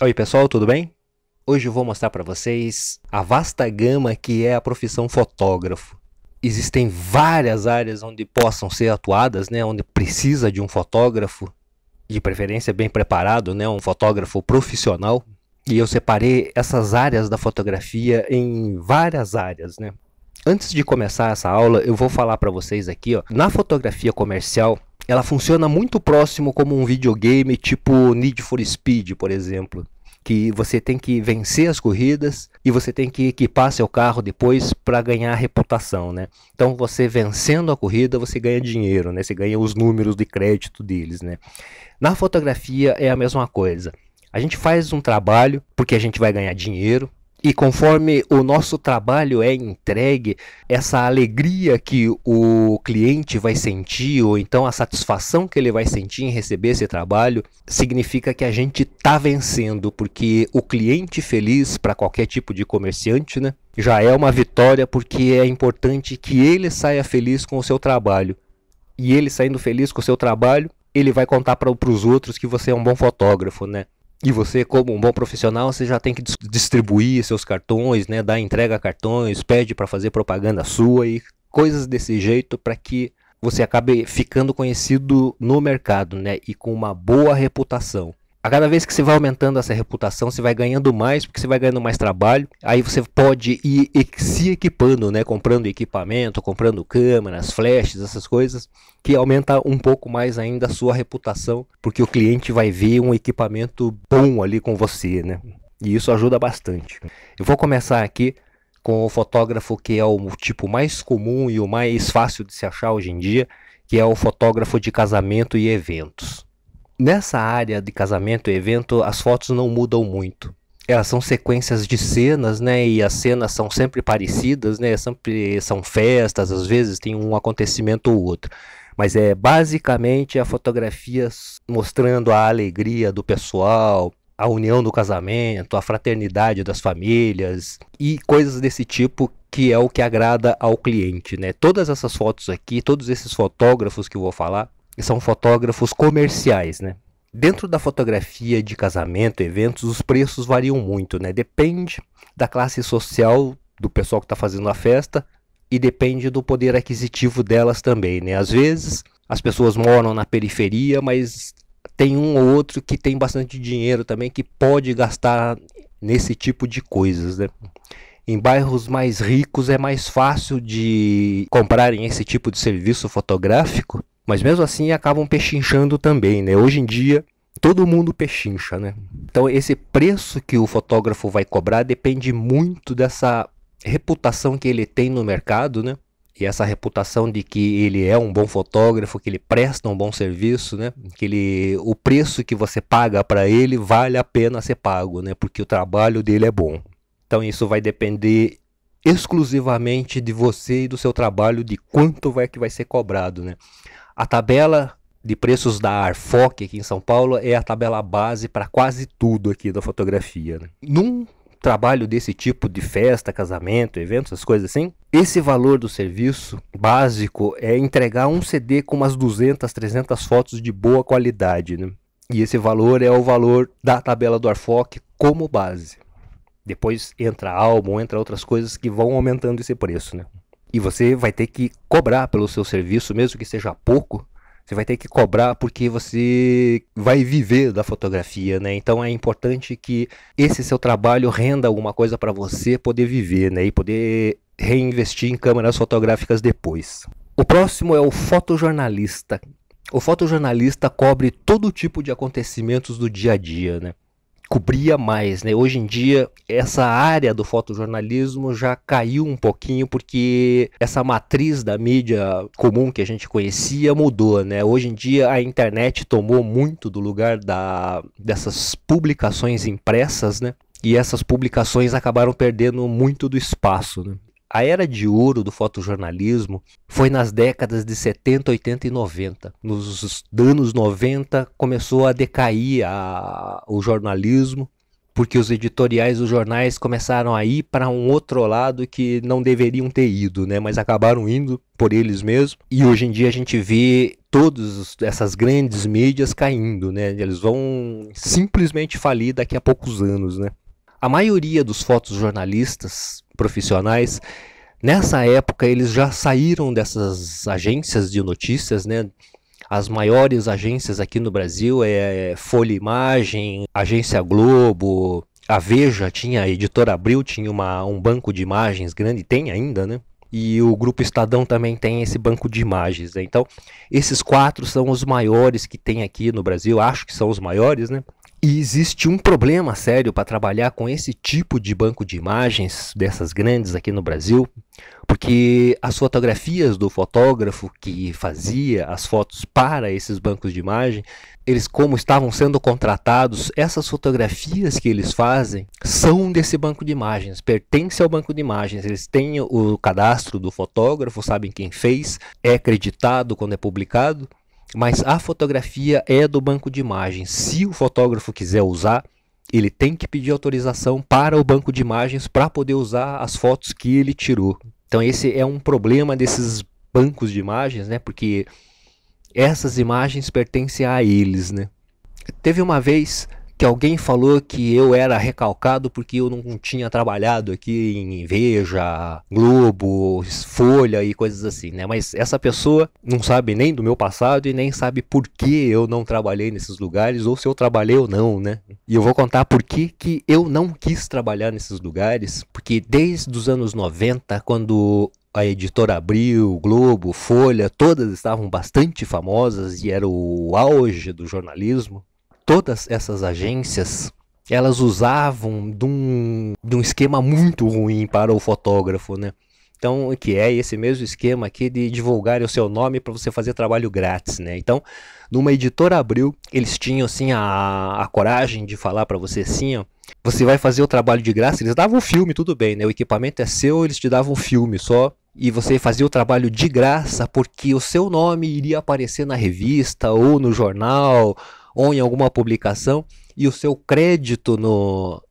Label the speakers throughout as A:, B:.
A: Oi pessoal, tudo bem? Hoje eu vou mostrar para vocês a vasta gama que é a profissão fotógrafo. Existem várias áreas onde possam ser atuadas, né, onde precisa de um fotógrafo, de preferência bem preparado, né, um fotógrafo profissional. E eu separei essas áreas da fotografia em várias áreas, né? Antes de começar essa aula, eu vou falar para vocês aqui, ó, na fotografia comercial, ela funciona muito próximo como um videogame tipo Need for Speed, por exemplo que você tem que vencer as corridas e você tem que equipar seu carro depois para ganhar reputação, né? Então você vencendo a corrida, você ganha dinheiro, né? Você ganha os números de crédito deles, né? Na fotografia é a mesma coisa. A gente faz um trabalho porque a gente vai ganhar dinheiro, e conforme o nosso trabalho é entregue, essa alegria que o cliente vai sentir, ou então a satisfação que ele vai sentir em receber esse trabalho, significa que a gente está vencendo, porque o cliente feliz, para qualquer tipo de comerciante, né, já é uma vitória, porque é importante que ele saia feliz com o seu trabalho. E ele saindo feliz com o seu trabalho, ele vai contar para os outros que você é um bom fotógrafo, né? E você, como um bom profissional, você já tem que distribuir seus cartões, né? Dar entrega a cartões, pede para fazer propaganda sua e coisas desse jeito para que você acabe ficando conhecido no mercado, né? E com uma boa reputação. A cada vez que você vai aumentando essa reputação, você vai ganhando mais, porque você vai ganhando mais trabalho. Aí você pode ir se equipando, né? Comprando equipamento, comprando câmeras, flashes, essas coisas, que aumenta um pouco mais ainda a sua reputação, porque o cliente vai ver um equipamento bom ali com você, né? E isso ajuda bastante. Eu vou começar aqui com o fotógrafo que é o tipo mais comum e o mais fácil de se achar hoje em dia, que é o fotógrafo de casamento e eventos. Nessa área de casamento e evento, as fotos não mudam muito. Elas são sequências de cenas, né? E as cenas são sempre parecidas, né? Sempre são festas, às vezes tem um acontecimento ou outro. Mas é basicamente a fotografia mostrando a alegria do pessoal, a união do casamento, a fraternidade das famílias e coisas desse tipo que é o que agrada ao cliente, né? Todas essas fotos aqui, todos esses fotógrafos que eu vou falar, são fotógrafos comerciais, né? Dentro da fotografia de casamento, eventos, os preços variam muito, né? Depende da classe social do pessoal que está fazendo a festa e depende do poder aquisitivo delas também, né? Às vezes as pessoas moram na periferia, mas tem um ou outro que tem bastante dinheiro também que pode gastar nesse tipo de coisas, né? Em bairros mais ricos é mais fácil de comprarem esse tipo de serviço fotográfico mas mesmo assim acabam pechinchando também, né? Hoje em dia todo mundo pechincha, né? Então esse preço que o fotógrafo vai cobrar depende muito dessa reputação que ele tem no mercado, né? E essa reputação de que ele é um bom fotógrafo, que ele presta um bom serviço, né? Que ele, o preço que você paga para ele vale a pena ser pago, né? Porque o trabalho dele é bom. Então isso vai depender exclusivamente de você e do seu trabalho, de quanto vai que vai ser cobrado, né? A tabela de preços da Arfoc aqui em São Paulo é a tabela base para quase tudo aqui da fotografia. Né? Num trabalho desse tipo de festa, casamento, eventos, essas coisas assim, esse valor do serviço básico é entregar um CD com umas 200, 300 fotos de boa qualidade, né? E esse valor é o valor da tabela do Arfoc como base. Depois entra álbum, entra outras coisas que vão aumentando esse preço, né? E você vai ter que cobrar pelo seu serviço, mesmo que seja pouco. Você vai ter que cobrar porque você vai viver da fotografia, né? Então é importante que esse seu trabalho renda alguma coisa para você poder viver, né? E poder reinvestir em câmeras fotográficas depois. O próximo é o fotojornalista. O fotojornalista cobre todo tipo de acontecimentos do dia a dia, né? cobria mais, né? Hoje em dia essa área do fotojornalismo já caiu um pouquinho porque essa matriz da mídia comum que a gente conhecia mudou, né? Hoje em dia a internet tomou muito do lugar da dessas publicações impressas, né? E essas publicações acabaram perdendo muito do espaço, né? A era de ouro do fotojornalismo foi nas décadas de 70, 80 e 90. Nos anos 90 começou a decair a, o jornalismo, porque os editoriais os jornais começaram a ir para um outro lado que não deveriam ter ido, né? mas acabaram indo por eles mesmos. E hoje em dia a gente vê todas essas grandes mídias caindo, né? Eles vão simplesmente falir daqui a poucos anos, né? A maioria dos fotojornalistas profissionais. Nessa época, eles já saíram dessas agências de notícias, né? As maiores agências aqui no Brasil é Folha Imagem, Agência Globo, a Veja tinha, a Editora Abril tinha uma, um banco de imagens grande, tem ainda, né? E o Grupo Estadão também tem esse banco de imagens. Né? Então, esses quatro são os maiores que tem aqui no Brasil, acho que são os maiores, né? E existe um problema sério para trabalhar com esse tipo de banco de imagens dessas grandes aqui no Brasil, porque as fotografias do fotógrafo que fazia as fotos para esses bancos de imagem, eles como estavam sendo contratados, essas fotografias que eles fazem são desse banco de imagens, pertence ao banco de imagens, eles têm o cadastro do fotógrafo, sabem quem fez, é acreditado quando é publicado, mas a fotografia é do banco de imagens. Se o fotógrafo quiser usar, ele tem que pedir autorização para o banco de imagens para poder usar as fotos que ele tirou. Então esse é um problema desses bancos de imagens, né? Porque essas imagens pertencem a eles, né? Teve uma vez que alguém falou que eu era recalcado porque eu não tinha trabalhado aqui em Veja, Globo, Folha e coisas assim, né? Mas essa pessoa não sabe nem do meu passado e nem sabe por que eu não trabalhei nesses lugares ou se eu trabalhei ou não, né? E eu vou contar por que, que eu não quis trabalhar nesses lugares, porque desde os anos 90, quando a editora Abril, Globo, Folha, todas estavam bastante famosas e era o auge do jornalismo todas essas agências elas usavam de um, de um esquema muito ruim para o fotógrafo, né? Então, que é esse mesmo esquema aqui de divulgar o seu nome para você fazer trabalho grátis, né? Então, numa editora Abril, eles tinham assim a, a coragem de falar para você assim, ó, você vai fazer o trabalho de graça, eles davam o filme, tudo bem, né? O equipamento é seu, eles te davam o filme só e você fazia o trabalho de graça porque o seu nome iria aparecer na revista ou no jornal ou em alguma publicação e o seu crédito no,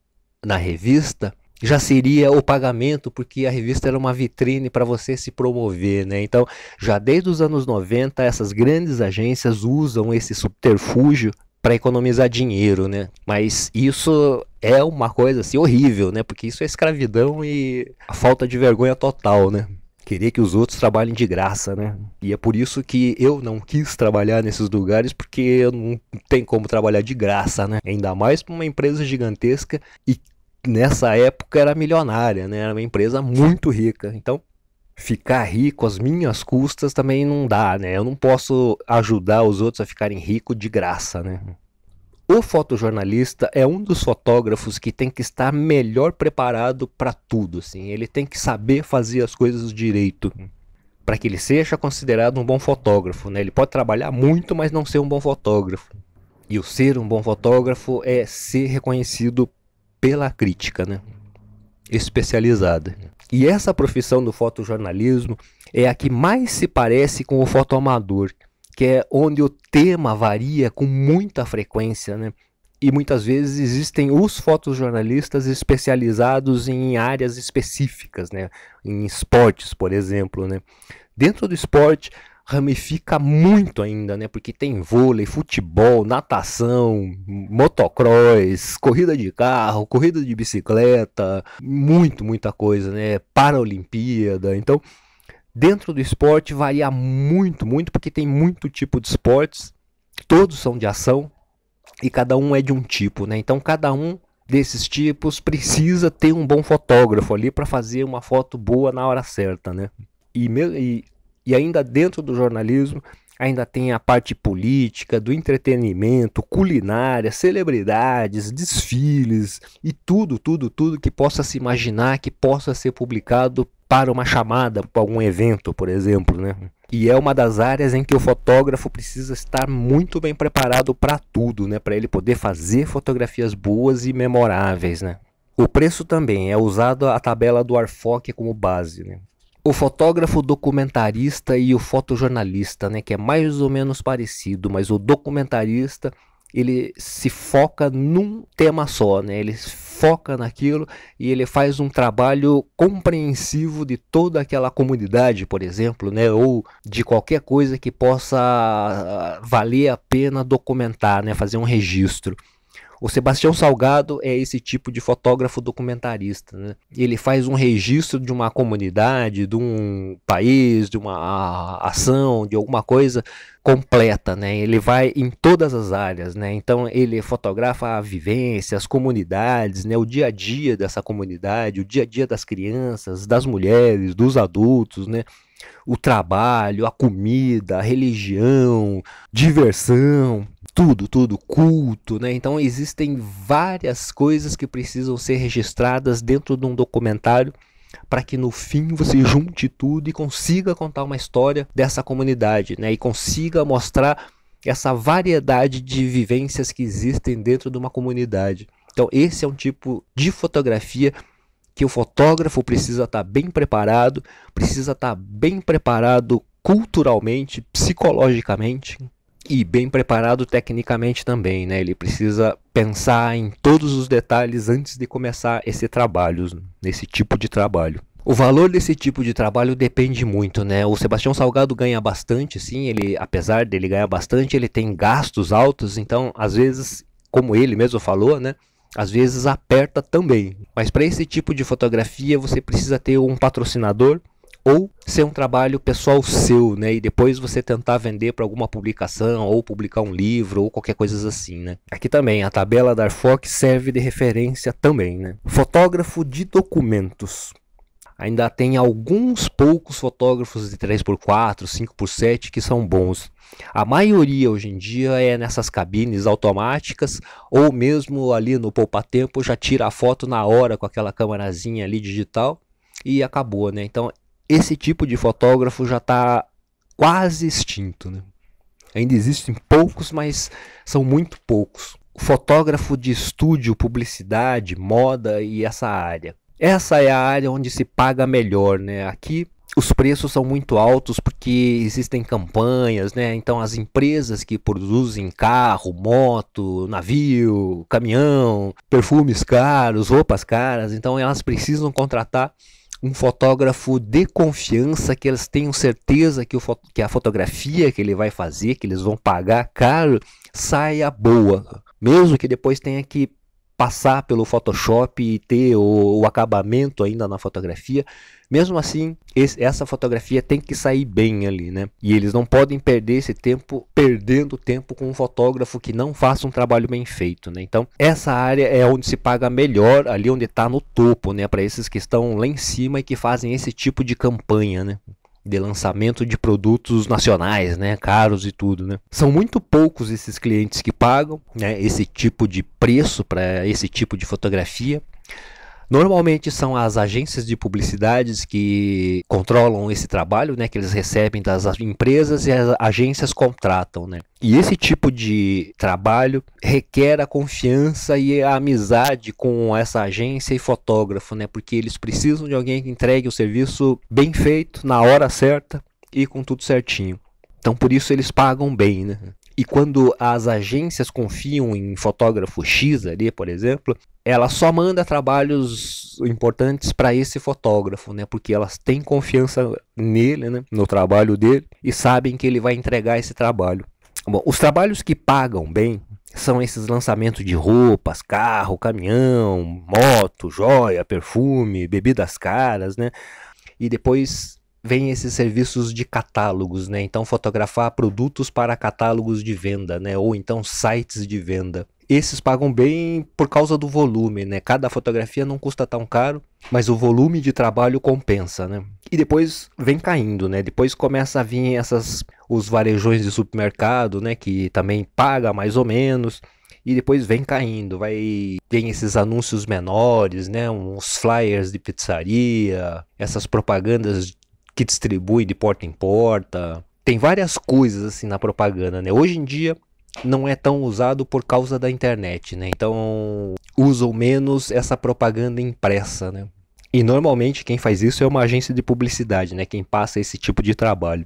A: na revista já seria o pagamento, porque a revista era uma vitrine para você se promover, né? Então, já desde os anos 90, essas grandes agências usam esse subterfúgio para economizar dinheiro, né? Mas isso é uma coisa assim horrível, né? Porque isso é escravidão e a falta de vergonha total, né? querer que os outros trabalhem de graça, né? E é por isso que eu não quis trabalhar nesses lugares, porque eu não tem como trabalhar de graça, né? Ainda mais para uma empresa gigantesca e nessa época era milionária, né? Era uma empresa muito rica. Então, ficar rico às minhas custas também não dá, né? Eu não posso ajudar os outros a ficarem ricos de graça, né? O fotojornalista é um dos fotógrafos que tem que estar melhor preparado para tudo, assim. Ele tem que saber fazer as coisas direito para que ele seja considerado um bom fotógrafo, né? Ele pode trabalhar muito, mas não ser um bom fotógrafo. E o ser um bom fotógrafo é ser reconhecido pela crítica, né? Especializada. E essa profissão do fotojornalismo é a que mais se parece com o fotoamador, que é onde o tema varia com muita frequência, né? E muitas vezes existem os fotojornalistas especializados em áreas específicas, né? Em esportes, por exemplo, né? Dentro do esporte ramifica muito ainda, né? Porque tem vôlei, futebol, natação, motocross, corrida de carro, corrida de bicicleta, muito, muita coisa, né? Paralimpíada. Então, Dentro do esporte varia muito, muito, porque tem muito tipo de esportes, todos são de ação e cada um é de um tipo, né? Então cada um desses tipos precisa ter um bom fotógrafo ali para fazer uma foto boa na hora certa, né? E, e, e ainda dentro do jornalismo, ainda tem a parte política, do entretenimento, culinária, celebridades, desfiles e tudo, tudo, tudo que possa se imaginar que possa ser publicado para uma chamada, para algum evento, por exemplo, né? E é uma das áreas em que o fotógrafo precisa estar muito bem preparado para tudo, né? Para ele poder fazer fotografias boas e memoráveis, né? O preço também é usado a tabela do Arfoc como base, né? O fotógrafo documentarista e o fotojornalista, né? Que é mais ou menos parecido, mas o documentarista ele se foca num tema só, né? Ele foca naquilo e ele faz um trabalho compreensivo de toda aquela comunidade, por exemplo, né? Ou de qualquer coisa que possa ah, valer a pena documentar, né? Fazer um registro. O Sebastião Salgado é esse tipo de fotógrafo documentarista. Né? Ele faz um registro de uma comunidade, de um país, de uma ação, de alguma coisa completa. Né? Ele vai em todas as áreas. Né? Então, ele fotografa a vivência, as comunidades, né? o dia a dia dessa comunidade, o dia a dia das crianças, das mulheres, dos adultos. Né? O trabalho, a comida, a religião, diversão tudo, tudo, culto, né? Então existem várias coisas que precisam ser registradas dentro de um documentário para que no fim você junte tudo e consiga contar uma história dessa comunidade, né? E consiga mostrar essa variedade de vivências que existem dentro de uma comunidade. Então esse é um tipo de fotografia que o fotógrafo precisa estar tá bem preparado, precisa estar tá bem preparado culturalmente, psicologicamente, e bem preparado tecnicamente também, né? Ele precisa pensar em todos os detalhes antes de começar esse trabalho, nesse tipo de trabalho. O valor desse tipo de trabalho depende muito, né? O Sebastião Salgado ganha bastante, sim, ele, apesar dele ganhar bastante, ele tem gastos altos, então às vezes, como ele mesmo falou, né? Às vezes aperta também. Mas para esse tipo de fotografia você precisa ter um patrocinador ou ser um trabalho pessoal seu, né? E depois você tentar vender para alguma publicação ou publicar um livro ou qualquer coisa assim, né? Aqui também a tabela da Arfoc serve de referência também, né? Fotógrafo de documentos. Ainda tem alguns poucos fotógrafos de 3x4, 5x7 que são bons. A maioria hoje em dia é nessas cabines automáticas ou mesmo ali no poupa-tempo já tira a foto na hora com aquela câmerazinha ali digital e acabou, né? Então esse tipo de fotógrafo já está quase extinto. Né? Ainda existem poucos, mas são muito poucos. Fotógrafo de estúdio, publicidade, moda e essa área. Essa é a área onde se paga melhor, né? Aqui os preços são muito altos porque existem campanhas, né? Então as empresas que produzem carro, moto, navio, caminhão, perfumes caros, roupas caras, então elas precisam contratar um fotógrafo de confiança, que eles tenham certeza que, o, que a fotografia que ele vai fazer, que eles vão pagar caro, saia boa. Mesmo que depois tenha que passar pelo Photoshop e ter o, o acabamento ainda na fotografia, mesmo assim, esse, essa fotografia tem que sair bem ali, né? E eles não podem perder esse tempo perdendo tempo com um fotógrafo que não faça um trabalho bem feito, né? Então, essa área é onde se paga melhor, ali onde está no topo, né? Para esses que estão lá em cima e que fazem esse tipo de campanha, né? de lançamento de produtos nacionais, né, caros e tudo, né. São muito poucos esses clientes que pagam, né, esse tipo de preço para esse tipo de fotografia. Normalmente são as agências de publicidades que controlam esse trabalho, né, que eles recebem das empresas e as agências contratam, né? E esse tipo de trabalho requer a confiança e a amizade com essa agência e fotógrafo, né? Porque eles precisam de alguém que entregue o serviço bem feito, na hora certa e com tudo certinho. Então por isso eles pagam bem, né? E quando as agências confiam em fotógrafo X ali, por exemplo, ela só manda trabalhos importantes para esse fotógrafo, né? Porque elas têm confiança nele, né? No trabalho dele e sabem que ele vai entregar esse trabalho. Bom, os trabalhos que pagam bem são esses lançamentos de roupas, carro, caminhão, moto, joia, perfume, bebidas caras, né? E depois vem esses serviços de catálogos, né? Então fotografar produtos para catálogos de venda, né? Ou então sites de venda. Esses pagam bem por causa do volume, né? Cada fotografia não custa tão caro, mas o volume de trabalho compensa, né? E depois vem caindo, né? Depois começa a vir essas os varejões de supermercado, né, que também paga mais ou menos e depois vem caindo, vai tem esses anúncios menores, né, uns flyers de pizzaria, essas propagandas que distribui de porta em porta. Tem várias coisas assim na propaganda, né? Hoje em dia não é tão usado por causa da internet, né? Então usam menos essa propaganda impressa, né? E normalmente quem faz isso é uma agência de publicidade, né? Quem passa esse tipo de trabalho.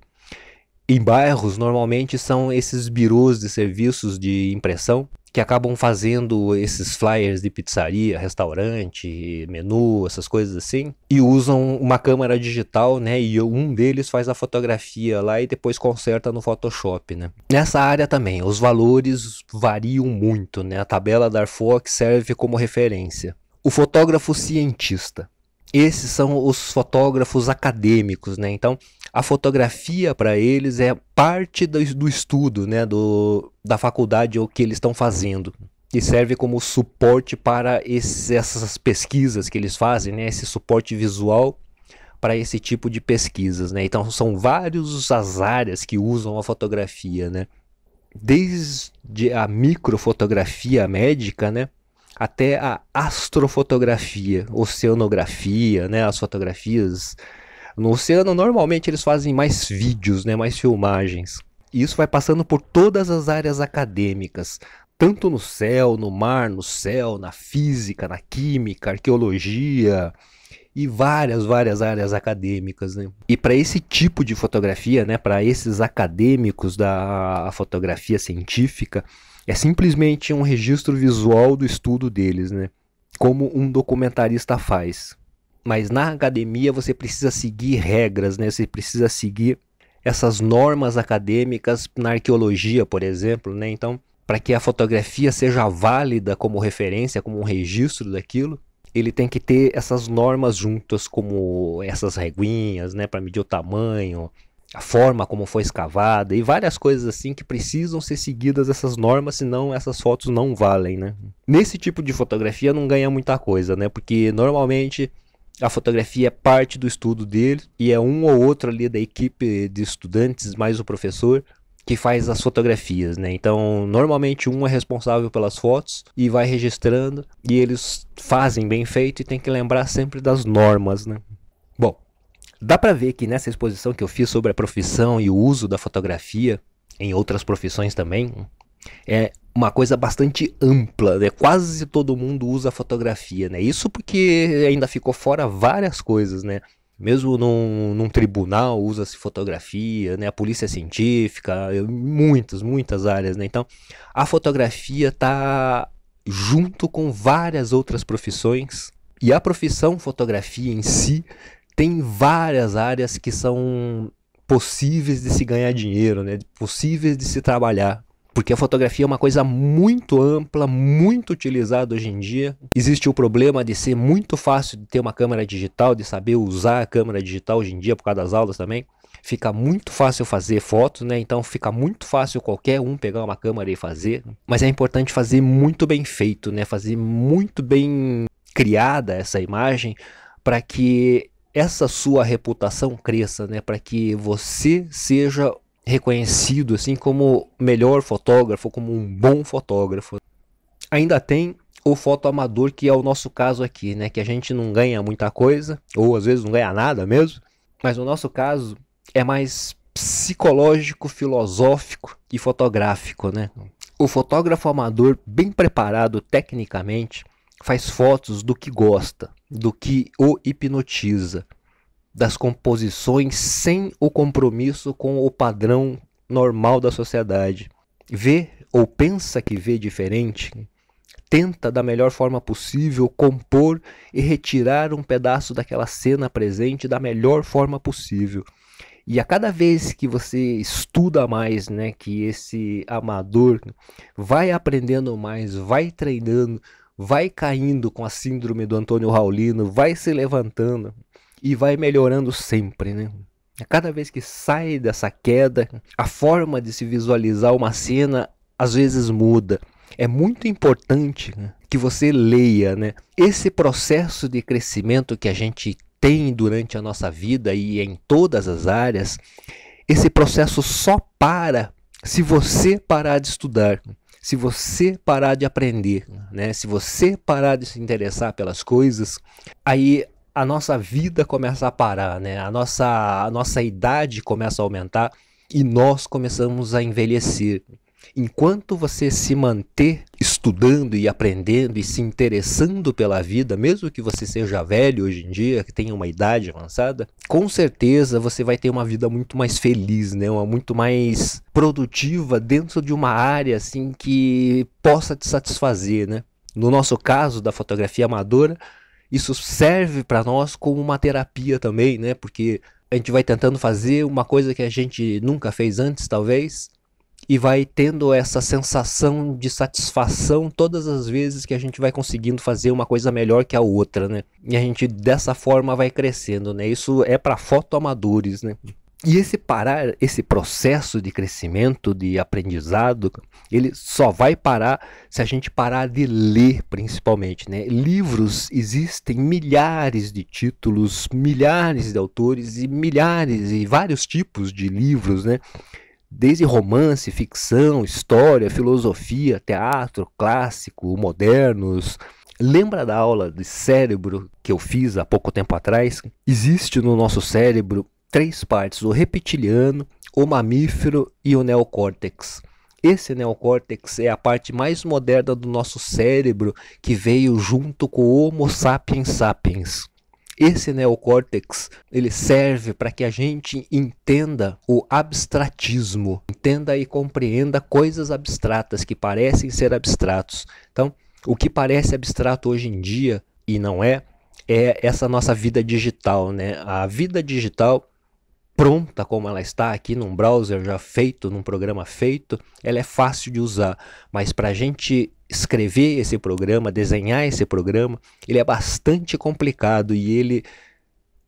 A: Em bairros, normalmente são esses birôs de serviços de impressão que acabam fazendo esses flyers de pizzaria, restaurante, menu, essas coisas assim, e usam uma câmera digital, né? E um deles faz a fotografia lá e depois conserta no Photoshop, né? Nessa área também, os valores variam muito, né? A tabela da Fox serve como referência. O fotógrafo cientista. Esses são os fotógrafos acadêmicos, né? Então, a fotografia para eles é parte do, do estudo, né, do, da faculdade ou que eles estão fazendo. e serve como suporte para essas pesquisas que eles fazem, né, esse suporte visual para esse tipo de pesquisas, né? Então são várias as áreas que usam a fotografia, né? Desde a microfotografia médica, né? Até a astrofotografia, oceanografia, né? As fotografias no oceano, normalmente eles fazem mais vídeos, né, mais filmagens. E isso vai passando por todas as áreas acadêmicas, tanto no céu, no mar, no céu, na física, na química, arqueologia e várias, várias áreas acadêmicas, né? E para esse tipo de fotografia, né, para esses acadêmicos da fotografia científica, é simplesmente um registro visual do estudo deles, né? Como um documentarista faz mas na academia você precisa seguir regras, né? Você precisa seguir essas normas acadêmicas na arqueologia, por exemplo, né? Então, para que a fotografia seja válida como referência, como um registro daquilo, ele tem que ter essas normas juntas, como essas reguinhas, né, para medir o tamanho, a forma como foi escavada e várias coisas assim que precisam ser seguidas essas normas, senão essas fotos não valem, né? Nesse tipo de fotografia não ganha muita coisa, né? Porque normalmente a fotografia é parte do estudo dele e é um ou outro ali da equipe de estudantes, mais o professor, que faz as fotografias, né? Então, normalmente um é responsável pelas fotos e vai registrando e eles fazem bem feito e tem que lembrar sempre das normas, né? Bom, dá para ver que nessa exposição que eu fiz sobre a profissão e o uso da fotografia em outras profissões também, é uma coisa bastante ampla, né? Quase todo mundo usa fotografia, né? Isso porque ainda ficou fora várias coisas, né? Mesmo num, num tribunal usa-se fotografia, né? A polícia científica, muitas, muitas áreas, né? Então, a fotografia tá junto com várias outras profissões e a profissão fotografia em si tem várias áreas que são possíveis de se ganhar dinheiro, né? Possíveis de se trabalhar porque a fotografia é uma coisa muito ampla, muito utilizada hoje em dia. Existe o problema de ser muito fácil de ter uma câmera digital, de saber usar a câmera digital hoje em dia por causa das aulas também. Fica muito fácil fazer fotos, né? Então fica muito fácil qualquer um pegar uma câmera e fazer. Mas é importante fazer muito bem feito, né? Fazer muito bem criada essa imagem para que essa sua reputação cresça, né? Para que você seja reconhecido assim como melhor fotógrafo, como um bom fotógrafo. Ainda tem o fotoamador, que é o nosso caso aqui, né? Que a gente não ganha muita coisa, ou às vezes não ganha nada mesmo. Mas o nosso caso é mais psicológico, filosófico e fotográfico, né? O fotógrafo amador, bem preparado tecnicamente, faz fotos do que gosta, do que o hipnotiza das composições sem o compromisso com o padrão normal da sociedade. Vê ou pensa que vê diferente, tenta da melhor forma possível compor e retirar um pedaço daquela cena presente da melhor forma possível. E a cada vez que você estuda mais, né, que esse amador vai aprendendo mais, vai treinando, vai caindo com a síndrome do Antônio Raulino, vai se levantando, e vai melhorando sempre, né? cada vez que sai dessa queda, a forma de se visualizar uma cena às vezes muda. É muito importante né, que você leia, né? Esse processo de crescimento que a gente tem durante a nossa vida e em todas as áreas, esse processo só para se você parar de estudar, se você parar de aprender, né? se você parar de se interessar pelas coisas, aí a nossa vida começa a parar, né? A nossa, a nossa idade começa a aumentar e nós começamos a envelhecer. Enquanto você se manter estudando e aprendendo e se interessando pela vida, mesmo que você seja velho hoje em dia, que tenha uma idade avançada, com certeza você vai ter uma vida muito mais feliz, né? Uma muito mais produtiva dentro de uma área assim que possa te satisfazer, né? No nosso caso da fotografia amadora, isso serve para nós como uma terapia também, né? Porque a gente vai tentando fazer uma coisa que a gente nunca fez antes, talvez, e vai tendo essa sensação de satisfação todas as vezes que a gente vai conseguindo fazer uma coisa melhor que a outra, né? E a gente dessa forma vai crescendo, né? Isso é para fotoamadores, né? E esse parar, esse processo de crescimento, de aprendizado, ele só vai parar se a gente parar de ler, principalmente. Né? Livros existem milhares de títulos, milhares de autores e milhares e vários tipos de livros, né? Desde romance, ficção, história, filosofia, teatro, clássico, modernos. Lembra da aula de cérebro que eu fiz há pouco tempo atrás? Existe no nosso cérebro três partes: o reptiliano, o mamífero e o neocórtex. Esse neocórtex é a parte mais moderna do nosso cérebro que veio junto com o Homo sapiens sapiens. Esse neocórtex ele serve para que a gente entenda o abstratismo, entenda e compreenda coisas abstratas que parecem ser abstratos. Então, o que parece abstrato hoje em dia e não é, é essa nossa vida digital, né? A vida digital pronta como ela está aqui num browser já feito, num programa feito, ela é fácil de usar, mas para a gente escrever esse programa, desenhar esse programa, ele é bastante complicado e ele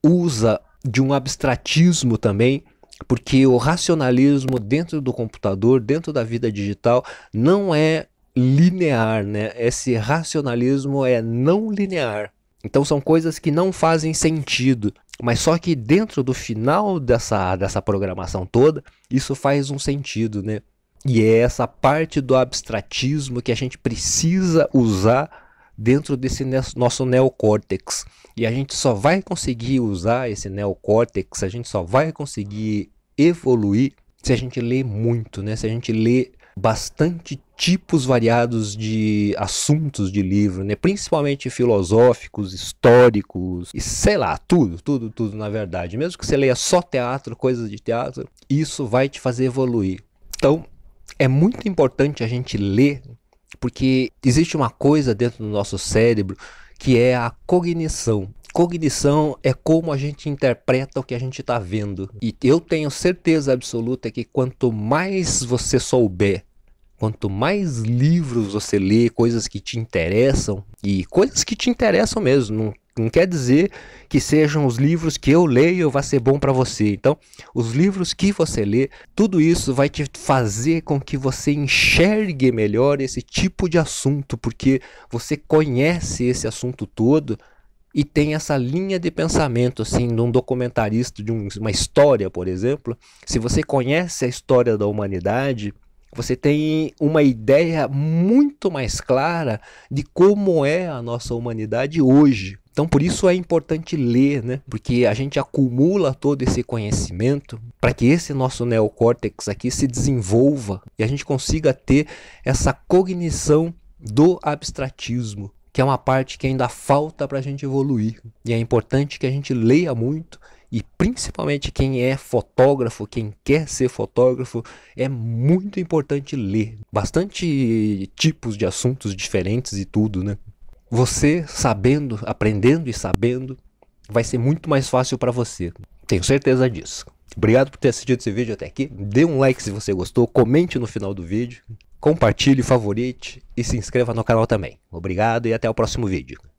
A: usa de um abstratismo também, porque o racionalismo dentro do computador, dentro da vida digital, não é linear, né? Esse racionalismo é não linear. Então são coisas que não fazem sentido, mas só que dentro do final dessa, dessa programação toda, isso faz um sentido, né? E é essa parte do abstratismo que a gente precisa usar dentro desse nosso neocórtex. E a gente só vai conseguir usar esse neocórtex, a gente só vai conseguir evoluir se a gente ler muito, né? Se a gente ler bastante tipos variados de assuntos de livro, né? principalmente filosóficos, históricos, e sei lá, tudo, tudo, tudo na verdade. Mesmo que você leia só teatro, coisas de teatro, isso vai te fazer evoluir. Então, é muito importante a gente ler, porque existe uma coisa dentro do nosso cérebro que é a cognição. Cognição é como a gente interpreta o que a gente está vendo. E eu tenho certeza absoluta que quanto mais você souber Quanto mais livros você lê, coisas que te interessam, e coisas que te interessam mesmo, não, não quer dizer que sejam os livros que eu leio vai ser bom para você. Então, os livros que você lê, tudo isso vai te fazer com que você enxergue melhor esse tipo de assunto, porque você conhece esse assunto todo e tem essa linha de pensamento assim de um documentarista de um, uma história, por exemplo. Se você conhece a história da humanidade, você tem uma ideia muito mais clara de como é a nossa humanidade hoje. Então, por isso é importante ler, né? Porque a gente acumula todo esse conhecimento para que esse nosso neocórtex aqui se desenvolva e a gente consiga ter essa cognição do abstratismo, que é uma parte que ainda falta para a gente evoluir. E é importante que a gente leia muito e principalmente quem é fotógrafo, quem quer ser fotógrafo, é muito importante ler bastante tipos de assuntos diferentes e tudo, né? Você sabendo, aprendendo e sabendo, vai ser muito mais fácil para você. Tenho certeza disso. Obrigado por ter assistido esse vídeo até aqui. Dê um like se você gostou, comente no final do vídeo, compartilhe, favorite e se inscreva no canal também. Obrigado e até o próximo vídeo.